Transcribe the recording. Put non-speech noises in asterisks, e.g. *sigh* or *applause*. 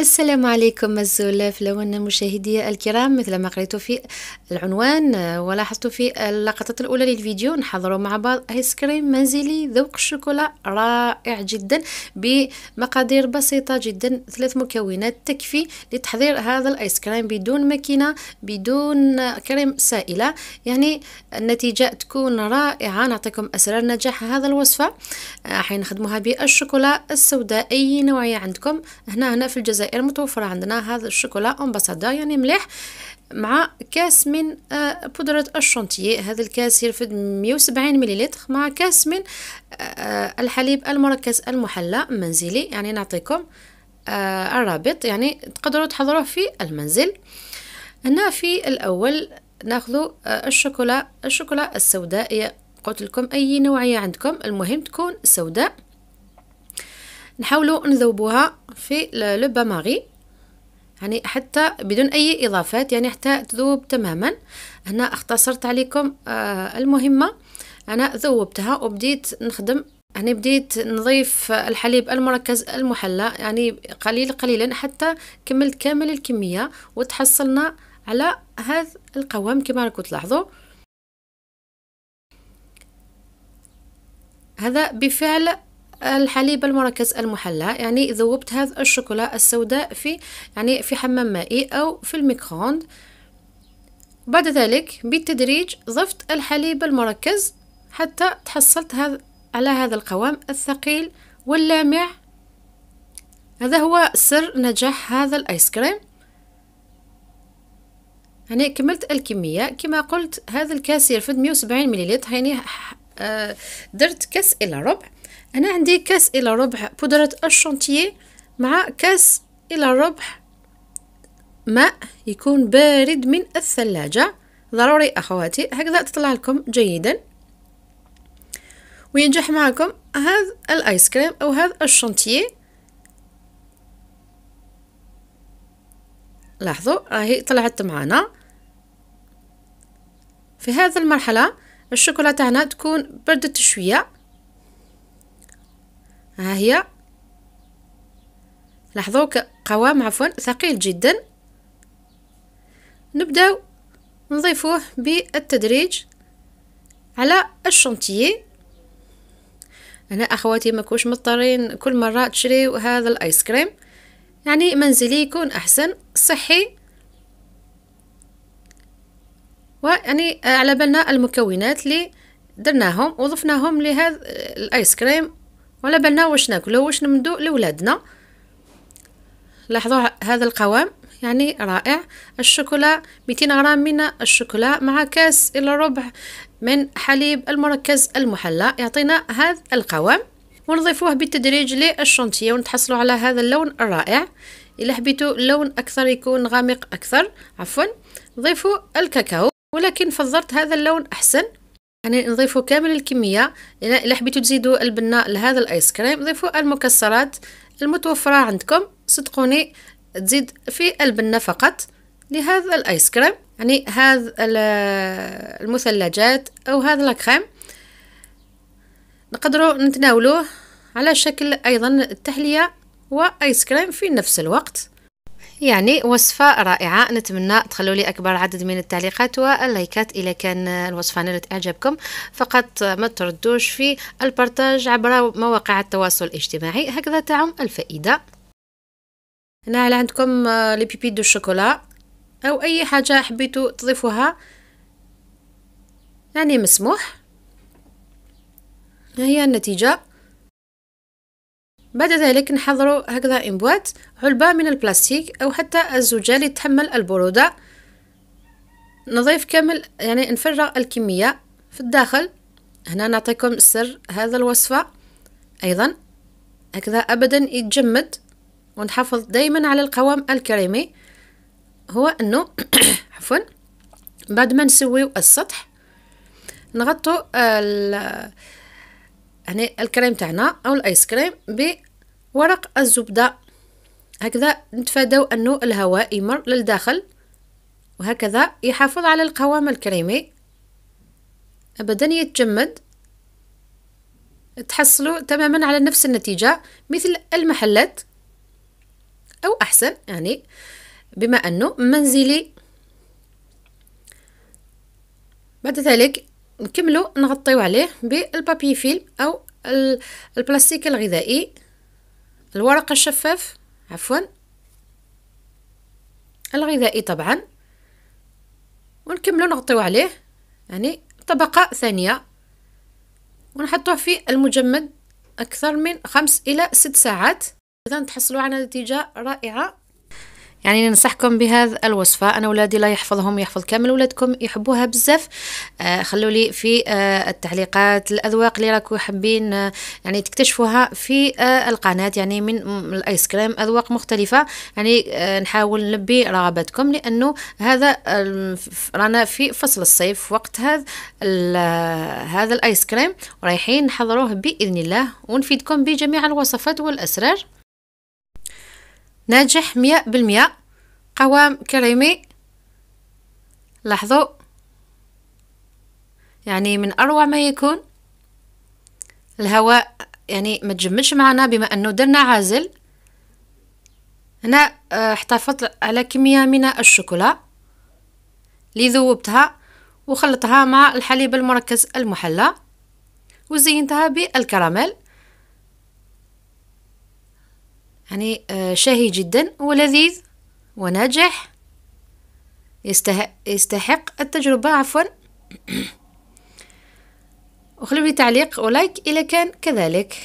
السلام عليكم الزلاف لون مشاهدي الكرام مثل ما قريتوا في العنوان آه، ولاحظتوا في اللقطة الأولى للفيديو نحضروا مع بعض آيس كريم منزلي ذوق الشوكولا رائع جدا بمقادير بسيطة جدا ثلاث مكونات تكفي لتحضير هذا الآيس كريم بدون ماكينة بدون كريم سائلة يعني النتيجة تكون رائعة نعطيكم أسرار نجاح هذا الوصفة آه، حين نخدمها بالشوكولا السوداء أي نوعية عندكم هنا هنا في الجزائر الجزائر متوفرة عندنا هذا الشوكولا أمباسادا يعني مليح مع كاس من آه، بودرة الشونتيي هذا الكاس يرفد 170 مليلتر مع كاس من آه، الحليب المركز المحلى منزلي يعني نعطيكم آه، الرابط يعني تقدروا تحضروه في المنزل هنا في الأول ناخذ الشوكولا الشوكولا السوداء قلت لكم أي نوعية عندكم المهم تكون سوداء نحاولوا نذوبوها في لو ماري يعني حتى بدون اي اضافات يعني حتى تذوب تماما هنا اختصرت عليكم آه المهمه انا ذوبتها وبديت نخدم يعني بديت نضيف الحليب المركز المحلى يعني قليل قليلا حتى كملت كامل الكميه وتحصلنا على هذا القوام كما راكم تلاحظوا هذا بفعل الحليب المركز المحلى يعني ذوبت هذا الشوكولا السوداء في يعني في حمام مائي أو في الميكرووند بعد ذلك بالتدريج ضفت الحليب المركز حتى تحصلت هذا على هذا القوام الثقيل واللامع هذا هو سر نجاح هذا الايس كريم يعني كملت الكمية كما قلت هذا الكاس يرفد 170 مليلتر يعني آه، درت كاس إلى ربع أنا عندي كاس إلى ربع بودرة الشانتيه مع كاس إلى ربع ماء يكون بارد من الثلاجة ضروري أخواتي هكذا تطلع لكم جيدا وينجح معكم هذا الآيس كريم أو هذا الشانتيه لاحظوا راهي طلعت معنا في هذه المرحلة الشوكولاتة تاعنا تكون بردت شوية ها هي لاحظوا قوام عفوا ثقيل جدا نبداو نضيفوه بالتدريج على الشونتيي انا اخواتي ما كوش مضطرين كل مره تشريو هذا الايس كريم يعني منزلي يكون احسن صحي ويعني على بالنا المكونات اللي درناهم وضفناهم لهذا الايس كريم ولا بالنا واش ناكلو واش نمدو لولادنا لاحظوا هذا القوام يعني رائع الشوكولا 200 غرام من الشوكولا مع كاس إلى ربع من حليب المركز المحلى يعطينا هذا القوام ونضيفوه بالتدريج للشنطيه ونتحصلوا على هذا اللون الرائع إلا حبيتو لون أكثر يكون غامق أكثر عفوا ضيفوا الكاكاو ولكن فضلت هذا اللون أحسن يعني نضيفوا كامل الكميه الا حبيتو تزيدوا البنه لهذا الايس كريم ضيفوا المكسرات المتوفره عندكم صدقوني تزيد في البنه فقط لهذا الايس كريم يعني هذا المثلجات او هذا الكريم نقدروا نتناولوه على شكل ايضا تحليه وايس كريم في نفس الوقت يعني وصفة رائعة نتمنى تخلوا لي أكبر عدد من التعليقات واللايكات إذا كان الوصفة نالت إعجابكم فقط ما تردوش في البارتاج عبر مواقع التواصل الاجتماعي هكذا تعم الفائدة هنا عندكم آه، لي بيبي دو شوكولا أو أي حاجة حبيتو تضيفوها يعني مسموح هي النتيجة بعد ذلك نحضروا هكذا إنبوات علبة من البلاستيك أو حتى الزجاج يتحمل البرودة نضيف كامل يعني نفرغ الكمية في الداخل هنا نعطيكم سر هذا الوصفة أيضا هكذا أبدا يتجمد ونحافظ دايما على القوام الكريمي هو أنه *coughs* عفوا بعد ما نسويو السطح نغطوا يعني الكريم تاعنا او الايس كريم بورق الزبده هكذا نتفاداو انه الهواء يمر للداخل وهكذا يحافظ على القوام الكريمي ابدا يتجمد تحصلوا تماما على نفس النتيجه مثل المحلات او احسن يعني بما انه منزلي بعد ذلك نكملو نغطيو عليه بالبابي فيلم او البلاستيك الغذائي الورق الشفاف عفوا الغذائي طبعا ونكملو نغطيو عليه يعني طبقة ثانية ونحطوه في المجمد أكثر من خمس إلى ست ساعات إذا تحصلوا على نتيجة رائعة يعني ننصحكم بهذا الوصفة أنا ولادي الله يحفظهم يحفظ كامل ولادكم يحبوها بزاف آه خلوا لي في آه التعليقات الأذواق اللي راكو حابين آه يعني تكتشفوها في آه القناة يعني من الآيس كريم أذواق مختلفة يعني آه نحاول نلبي رغباتكم لأنه هذا رانا في فصل الصيف وقت هذا آه، هذا الآيس كريم ورايحين نحضروه بإذن الله ونفيدكم بجميع الوصفات والأسرار ناجح مية بالمية قوام كريمي لاحظوا يعني من أروع ما يكون الهواء يعني ما تجمدش معنا بما أنه درنا عازل هنا آه، احتفظت على كمية من الشوكولا اللي ذوبتها وخلطها مع الحليب المركز المحلى وزينتها بالكراميل يعني آه، شهي جدا ولذيذ وناجح يستحق التجربة عفوا وخلوا لي تعليق ولايك إذا كان كذلك